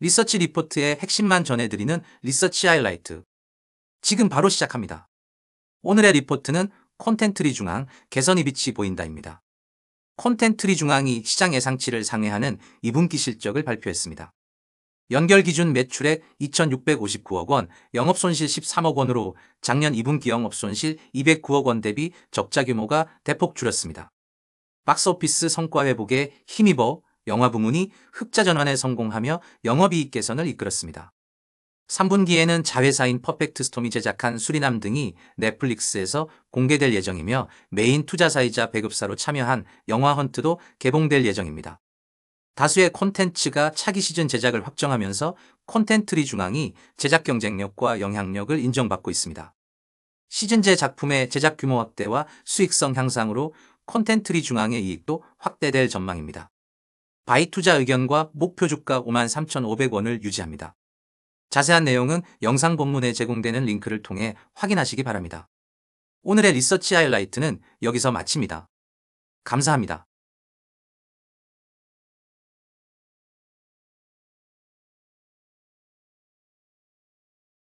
리서치 리포트의 핵심만 전해드리는 리서치 하이라이트. 지금 바로 시작합니다. 오늘의 리포트는 콘텐트리 중앙 개선이 빛이 보인다입니다. 콘텐트리 중앙이 시장 예상치를 상회하는 2분기 실적을 발표했습니다. 연결 기준 매출액 2,659억 원, 영업 손실 13억 원으로 작년 2분기 영업 손실 209억 원 대비 적자 규모가 대폭 줄었습니다. 박스오피스 성과 회복에 힘입어 영화 부문이 흑자 전환에 성공하며 영업이익 개선을 이끌었습니다. 3분기에는 자회사인 퍼펙트 스톰이 제작한 수리남 등이 넷플릭스에서 공개될 예정이며 메인 투자사이자 배급사로 참여한 영화 헌트도 개봉될 예정입니다. 다수의 콘텐츠가 차기 시즌 제작을 확정하면서 콘텐트리 중앙이 제작 경쟁력과 영향력을 인정받고 있습니다. 시즌제 작품의 제작 규모 확대와 수익성 향상으로 콘텐트리 중앙의 이익도 확대될 전망입니다. 바이 투자 의견과 목표 주가 53,500원을 유지합니다. 자세한 내용은 영상 본문에 제공되는 링크를 통해 확인하시기 바랍니다. 오늘의 리서치 하이라이트는 여기서 마칩니다. 감사합니다.